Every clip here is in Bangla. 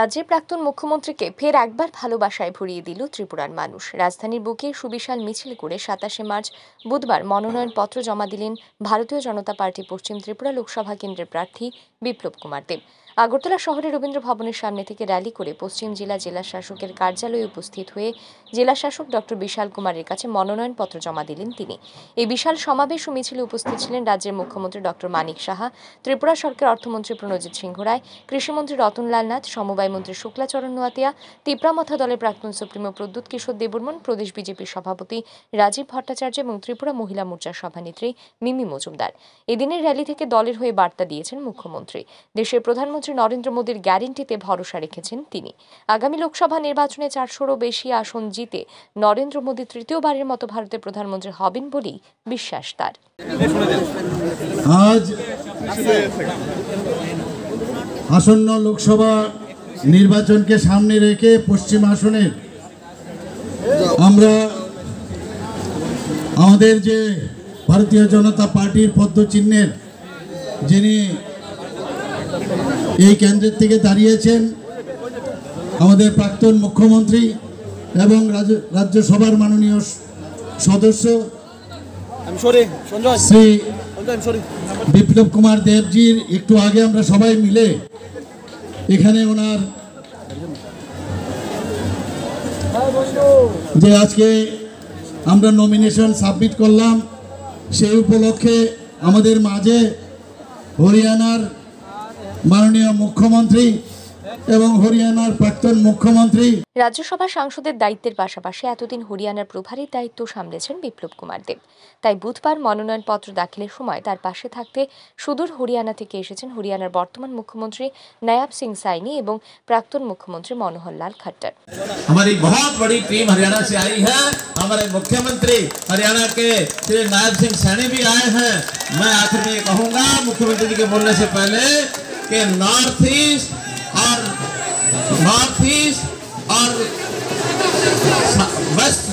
রাজ্যের প্রাক্তন মুখ্যমন্ত্রীকে ফের একবার ভালোবাসায় ভরিয়ে দিল ত্রিপুরার মানুষ রাজধানীর বুকে সুবিশাল মিছিল করে সাতাশে মার্চ বুধবার মনোনয়নপত্র জমা দিলেন ভারতীয় জনতা পার্টি পশ্চিম ত্রিপুরা লোকসভা কেন্দ্রের প্রার্থী বিপ্লব কুমার দেব আগরতলা শহরে রবীন্দ্র ভবনের সামনে থেকে র্যালি করে পশ্চিম জেলা জেলা শাসকের কার্যালয়ে উপস্থিত হয়ে জেলা শাসক ডক্টর বিশাল কুমারের কাছে মনোনয়নপত্র জমা দিলেন তিনি এই বিশাল সমাবেশ ও মিছিলে উপস্থিত ছিলেন রাজ্যের মুখ্যমন্ত্রী ডক্টর মানিক সাহা ত্রিপুরা সরকার অর্থমন্ত্রী প্রণজিৎ সিংহ রায় কৃষিমন্ত্রী রতনলাল নাথ সমবায় মন্ত্রী শুক্লাচরণ নোয়াতিয়া তিপ্রামথা দলের প্রাক্তন সুপ্রিমো প্রদ্যুৎ কিশোর দেববর্মন প্রদেশ বিজেপির সভাপতি রাজীব ভট্টাচার্য এবং ত্রিপুরা মহিলা মোর্চার সভানেত্রী মিমি মজুমদার এদিনের র্যালি থেকে দলের হয়ে বার্তা দিয়েছেন মুখ্যমন্ত্রী দেশের প্রধানমন্ত্রী প্রধানমন্ত্রী নরেন্দ্র মোদীর গ্যারেন্টিতে ভরসা রেখেছেন তিনি আগামী লোকসভা নির্বাচনে চারশোরও বেশি আসন জিতে নরেন্দ্র মোদী তৃতীয়বারের মতো ভারতের প্রধানমন্ত্রী হবেন বলেই বিশ্বাস তার আজ আসন্ন লোকসভা নির্বাচনকে সামনে রেখে পশ্চিম আসনের আমরা আমাদের যে ভারতীয় জনতা পার্টির পদ্মচিহ্নের যিনি এই কেন্দ্রের থেকে দাঁড়িয়েছেন আমাদের প্রাক্তন মুখ্যমন্ত্রী এবং রাজ্যসভার মাননীয় সদস্য শ্রী বিপ্লব কুমার দেবজির একটু আগে আমরা সবাই মিলে এখানে ওনার যে আজকে আমরা নমিনেশন সাবমিট করলাম সেই উপলক্ষে আমাদের মাঝে হরিয়ানার মাননীয় মুখ্যমন্ত্রী এবং হরিয়ানার প্রাক্তন মুখ্যমন্ত্রী রাজ্যসভা সাংসদের দায়িত্বের পাশাপাশি এতদিন হরিয়ানার প্রভারীর দায়িত্ব সামলেছেন বিপ্লব কুমার দেব তাই বুধবার মনোনয়নপত্র দাখিলের সময় তার পাশে থাকতে সুদূর হরিয়ানা থেকে এসেছেন হরিয়ানার বর্তমান মুখ্যমন্ত্রী নায়াব সিং সাইনি এবং প্রাক্তন মুখ্যমন্ত্রী মনোহর লাল খাট্টার हमारी बहुत बड़ी टीम हरियाणा से आई है हमारे मुख्यमंत्री हरियाणा के श्री नायब सिंह सैनी भी आए हैं मैं आखिर में कहूंगा मुख्यमंत्री जी के बोलने से के नॉर्थ ईस्ट और नॉर्थ ईस्ट और वेस्ट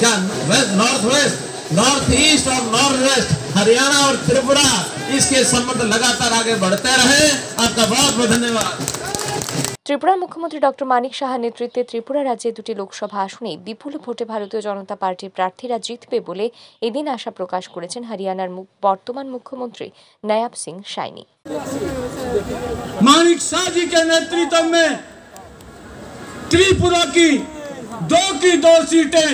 क्या west north west north east और नॉर्थ वेस्ट हरियाणा और त्रिपुरा इसके संबंध लगातार आगे बढ़ते रहे आपका बहुत बहुत धन्यवाद ত্রিপুরার মুখ্যমন্ত্রী ডক্টর মানিক সাহার নেতৃত্বে ত্রিপুরা রাজ্যে দুটি লোকসভা আসনে বিপুল ভোটে ভারতীয় জনতা পার্টির প্রার্থীরা জিতবে বলে এদিন আশা প্রকাশ করেছেন হরিয়ানার বর্তমান মুখ্যমন্ত্রী নায়াব সিং সাইনি মানিক शाह जी के नेतृत्व কি দো की दो की दो কে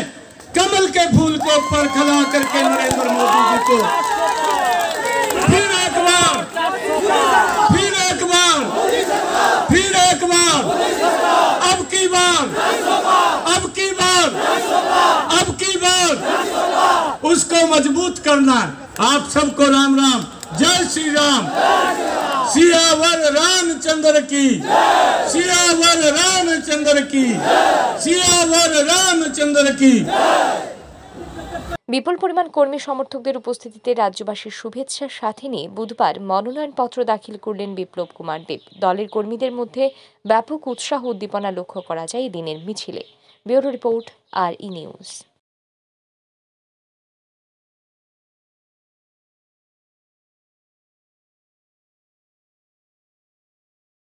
कमल के फूल के ऊपर खड़ा करके नरेंद्र मोदी जी अब की बार अब की बार उसको मजबूत करना आप सबको राम राम जय श्री राम सियावर रामचंद्र की सियावर रामचंद्र की सियावर रामचंद्र की বিপুল পরিমাণ কর্মী সমর্থকদের উপস্থিতিতে রাজ্যবাসীর শুভেচ্ছার সাথে নিয়ে বুধবার মনোনয়নপত্র দাখিল করলেন বিপ্লব কুমার দেব দলের কর্মীদের মধ্যে ব্যাপক উৎসাহ উদ্দীপনা লক্ষ্য করা যায় দিনের মিছিলে ব্যুরো রিপোর্ট আর ই নিউজ